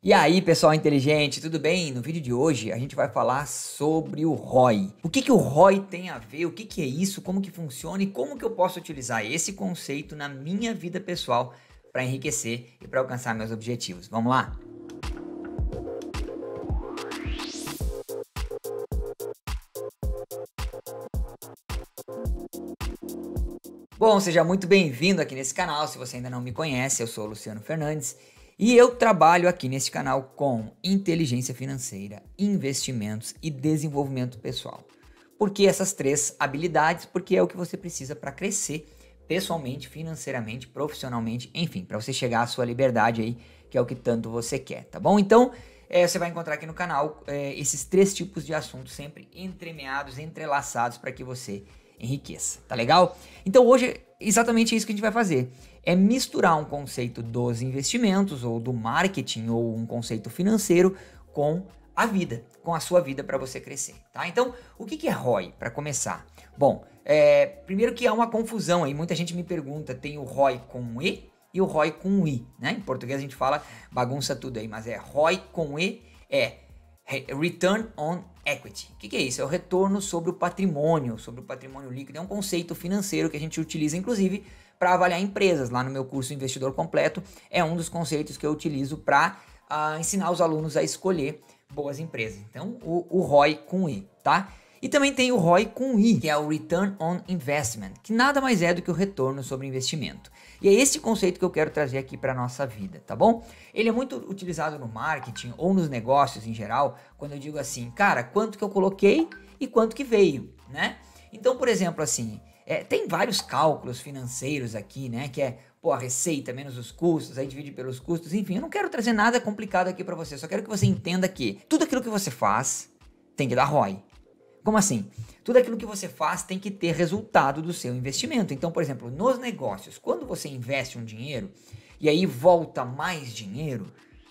E aí, pessoal inteligente, tudo bem? No vídeo de hoje a gente vai falar sobre o ROI. O que, que o ROI tem a ver? O que, que é isso? Como que funciona? E como que eu posso utilizar esse conceito na minha vida pessoal para enriquecer e para alcançar meus objetivos? Vamos lá? Bom, seja muito bem-vindo aqui nesse canal. Se você ainda não me conhece, eu sou o Luciano Fernandes e eu trabalho aqui nesse canal com inteligência financeira, investimentos e desenvolvimento pessoal. Por que essas três habilidades? Porque é o que você precisa para crescer pessoalmente, financeiramente, profissionalmente, enfim, para você chegar à sua liberdade aí, que é o que tanto você quer, tá bom? Então, é, você vai encontrar aqui no canal é, esses três tipos de assuntos sempre entremeados, entrelaçados, para que você enriqueça, tá legal? Então hoje exatamente isso que a gente vai fazer. É misturar um conceito dos investimentos ou do marketing ou um conceito financeiro com a vida, com a sua vida para você crescer, tá? Então, o que, é ROI para começar? Bom, é, primeiro que há é uma confusão aí, muita gente me pergunta, tem o ROI com E e o ROI com I, né? Em português a gente fala bagunça tudo aí, mas é ROI com E é Return on Equity. O que, que, é isso? É o retorno sobre o patrimônio, sobre o patrimônio líquido. É um conceito financeiro que a gente utiliza, inclusive, para avaliar empresas. Lá no meu curso Investidor Completo, é um dos conceitos que eu utilizo para uh, ah, ensinar os alunos a escolher boas empresas. Então, o, o ROI com I, tá? E também tem o ROI com I, que é o Return on Investment, que nada mais é do que o retorno sobre investimento. E é esse conceito que eu quero trazer aqui para nossa vida, tá bom? Ele é muito utilizado no marketing ou nos negócios em geral, quando eu digo assim, cara, quanto que eu coloquei e quanto que veio, né? Então, por exemplo, assim, é, tem vários cálculos financeiros aqui, né? Que é pô, a receita menos os custos, aí divide pelos custos, enfim, eu não quero trazer nada complicado aqui para você, só quero que você entenda que tudo aquilo que você faz tem que dar ROI. Como assim? Tudo aquilo que você faz tem que ter resultado do seu investimento. Então, por exemplo, nos negócios, quando você investe um dinheiro e aí volta mais dinheiro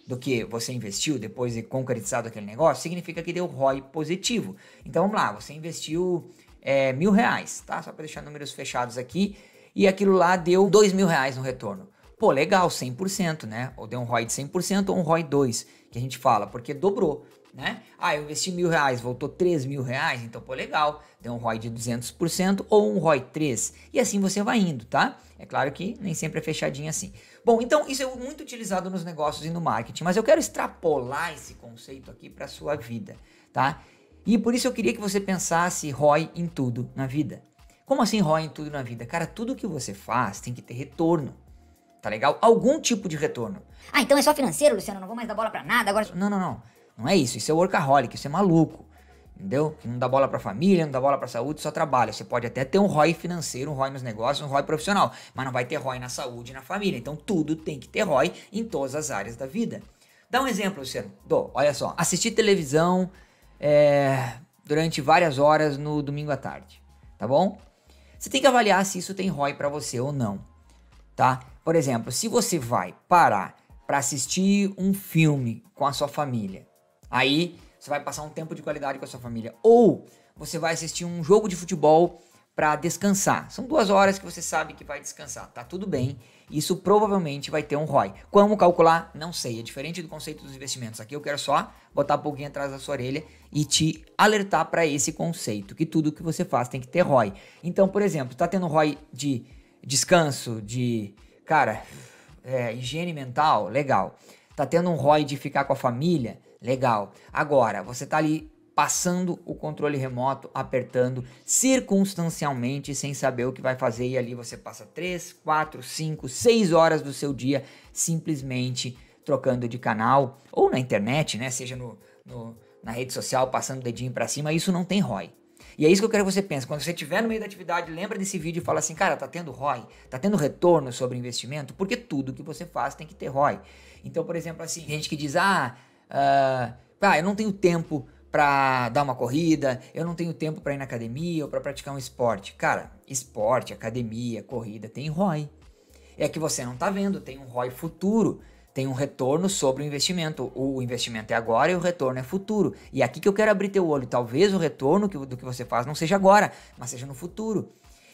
do que você investiu depois de concretizado aquele negócio, significa que deu ROI positivo. Então vamos lá, você investiu é, mil reais, tá? Só para deixar números fechados aqui, e aquilo lá deu dois mil reais no retorno. Pô, legal, 100%, né? Ou deu um ROI de 100% ou um ROI 2, que a gente fala, porque dobrou né? Ah, eu investi mil reais, voltou três mil reais, então pô, legal, deu um ROI de 200% ou um ROI 3, e assim você vai indo, tá? É claro que nem sempre é fechadinho assim. Bom, então isso é muito utilizado nos negócios e no marketing, mas eu quero extrapolar esse conceito aqui para sua vida, tá? E por isso eu queria que você pensasse ROI em tudo na vida. Como assim ROI em tudo na vida? Cara, tudo que você faz tem que ter retorno. Tá legal? Algum tipo de retorno. Ah, então é só financeiro, Luciano, não vou mais dar bola para nada agora. Não, não, não. Não é isso, isso é workaholic, isso é maluco. Entendeu? Que não dá bola pra família, não dá bola pra saúde, só trabalha. Você pode até ter um ROI financeiro, um ROI nos negócios, um ROI profissional, mas não vai ter ROI na saúde e na família. Então tudo tem que ter ROI em todas as áreas da vida. Dá um exemplo, Luciano. Dô, olha só. Assistir televisão é, durante várias horas no domingo à tarde, tá bom? Você tem que avaliar se isso tem ROI para você ou não, tá? Por exemplo, se você vai parar para assistir um filme com a sua família Aí você vai passar um tempo de qualidade com a sua família. Ou você vai assistir um jogo de futebol para descansar. São duas horas que você sabe que vai descansar. Tá tudo bem. Isso provavelmente vai ter um ROI. Como calcular? Não sei. É diferente do conceito dos investimentos. Aqui eu quero só botar um pouquinho atrás da sua orelha e te alertar para esse conceito, que tudo que você faz tem que ter ROI. Então, por exemplo, tá tendo ROI de descanso, de cara, é, higiene mental, legal tá tendo um ROI de ficar com a família, legal. Agora, você tá ali passando o controle remoto, apertando circunstancialmente, sem saber o que vai fazer, e ali você passa 3, 4, 5, 6 horas do seu dia simplesmente trocando de canal, ou na internet, né? Seja no, no na rede social, passando o dedinho para cima, isso não tem ROI. E é isso que eu quero que você pense. Quando você estiver no meio da atividade, lembra desse vídeo e fala assim, cara, tá tendo ROI? Tá tendo retorno sobre investimento? Porque tudo que você faz tem que ter ROI. Então, por exemplo, assim, gente que diz, ah, uh, ah eu não tenho tempo para dar uma corrida, eu não tenho tempo para ir na academia ou para praticar um esporte. Cara, esporte, academia, corrida, tem ROI. É que você não tá vendo, tem um ROI futuro tem um retorno sobre o investimento. O investimento é agora e o retorno é futuro. E é aqui que eu quero abrir teu olho. Talvez o retorno do que você faz não seja agora, mas seja no futuro.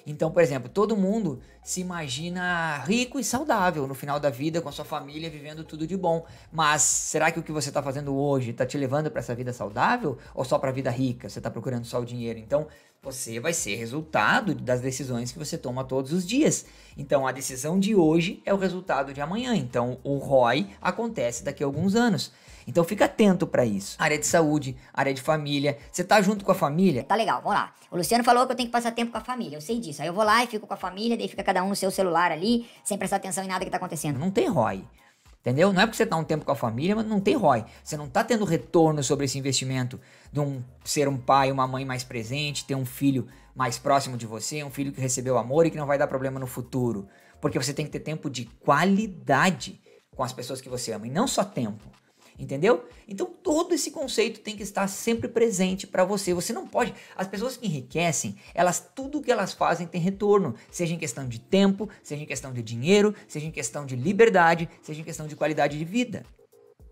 Então, por exemplo, todo mundo se imagina rico e saudável no final da vida, com a sua família, vivendo tudo de bom. Mas será que o que você está fazendo hoje está te levando para essa vida saudável ou só para a vida rica? Você está procurando só o dinheiro? Então, você vai ser resultado das decisões que você toma todos os dias. Então, a decisão de hoje é o resultado de amanhã. Então, o ROI acontece daqui a alguns anos. Então, fica atento para isso. Área de saúde, área de família. Você tá junto com a família? Tá legal, vamos lá. O Luciano falou que eu tenho que passar tempo com a família. Eu sei disso. Aí eu vou lá e fico com a família, daí fica cada um no seu celular ali, sem prestar atenção em nada que tá acontecendo. Não tem ROI. Entendeu? Não é porque você está um tempo com a família, mas não tem ROI. Você não está tendo retorno sobre esse investimento de um ser um pai, uma mãe mais presente, ter um filho mais próximo de você, um filho que recebeu amor e que não vai dar problema no futuro. Porque você tem que ter tempo de qualidade com as pessoas que você ama. E não só tempo entendeu? Então todo esse conceito tem que estar sempre presente para você. Você não pode. As pessoas que enriquecem, elas tudo que elas fazem tem retorno, seja em questão de tempo, seja em questão de dinheiro, seja em questão de liberdade, seja em questão de qualidade de vida.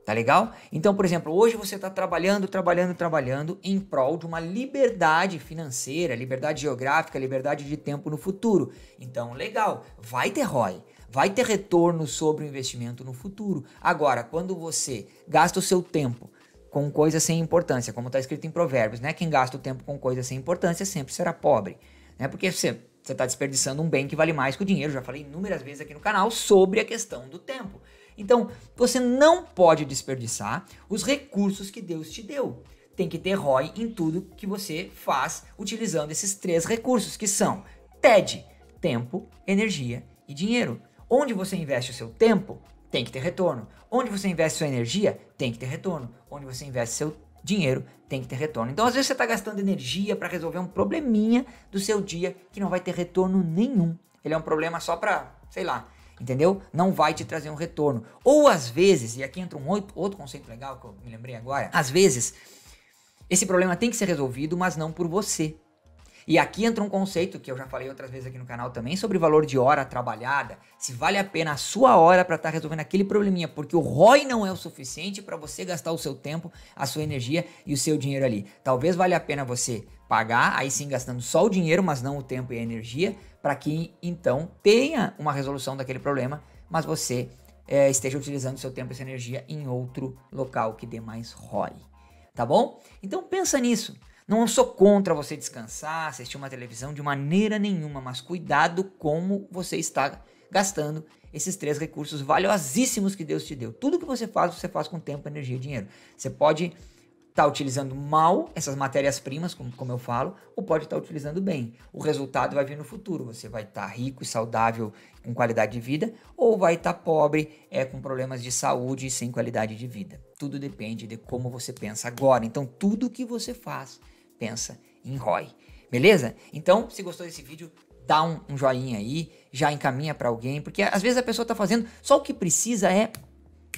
Tá legal? Então, por exemplo, hoje você está trabalhando, trabalhando, trabalhando em prol de uma liberdade financeira, liberdade geográfica, liberdade de tempo no futuro. Então, legal, vai ter ROI vai ter retorno sobre o investimento no futuro. Agora, quando você gasta o seu tempo com coisas sem importância, como está escrito em Provérbios, né? Quem gasta o tempo com coisas sem importância sempre será pobre, né? Porque você você está desperdiçando um bem que vale mais que o dinheiro. Já falei inúmeras vezes aqui no canal sobre a questão do tempo. Então, você não pode desperdiçar os recursos que Deus te deu. Tem que ter ROI em tudo que você faz utilizando esses três recursos que são TED, tempo, energia e dinheiro. Onde você investe o seu tempo, tem que ter retorno. Onde você investe sua energia, tem que ter retorno. Onde você investe seu dinheiro, tem que ter retorno. Então, às vezes, você está gastando energia para resolver um probleminha do seu dia que não vai ter retorno nenhum. Ele é um problema só para, sei lá, entendeu? Não vai te trazer um retorno. Ou às vezes, e aqui entra um outro conceito legal que eu me lembrei agora, às vezes esse problema tem que ser resolvido, mas não por você. E aqui entra um conceito que eu já falei outras vezes aqui no canal também sobre valor de hora trabalhada, se vale a pena a sua hora para estar tá resolvendo aquele probleminha, porque o ROI não é o suficiente para você gastar o seu tempo, a sua energia e o seu dinheiro ali. Talvez valha a pena você pagar, aí sim gastando só o dinheiro, mas não o tempo e a energia, para que então tenha uma resolução daquele problema, mas você é, esteja utilizando seu tempo e sua energia em outro local que dê mais ROI. Tá bom? Então pensa nisso. Não sou contra você descansar, assistir uma televisão de maneira nenhuma, mas cuidado como você está gastando esses três recursos valiosíssimos que Deus te deu. Tudo que você faz, você faz com tempo, energia e dinheiro. Você pode estar tá utilizando mal essas matérias-primas, como, como eu falo, ou pode estar tá utilizando bem. O resultado vai vir no futuro. Você vai estar tá rico e saudável, com qualidade de vida, ou vai estar tá pobre, é, com problemas de saúde e sem qualidade de vida. Tudo depende de como você pensa agora. Então, tudo que você faz pensa em ROI. Beleza? Então, se gostou desse vídeo, dá um, um joinha aí, já encaminha para alguém, porque às vezes a pessoa tá fazendo, só o que precisa é,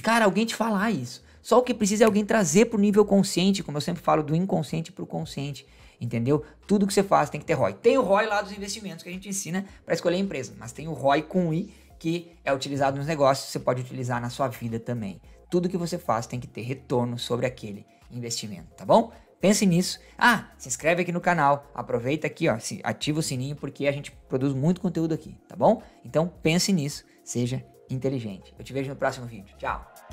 cara, alguém te falar isso. Só o que precisa é alguém trazer pro nível consciente, como eu sempre falo, do inconsciente pro consciente. Entendeu? Tudo que você faz tem que ter ROI. Tem o ROI lá dos investimentos que a gente ensina para escolher a empresa, mas tem o ROI com I que é utilizado nos negócios, você pode utilizar na sua vida também. Tudo que você faz tem que ter retorno sobre aquele investimento, tá bom? Pense nisso. Ah, se inscreve aqui no canal, aproveita aqui, ó, ativa o sininho porque a gente produz muito conteúdo aqui, tá bom? Então pense nisso, seja inteligente. Eu te vejo no próximo vídeo. Tchau.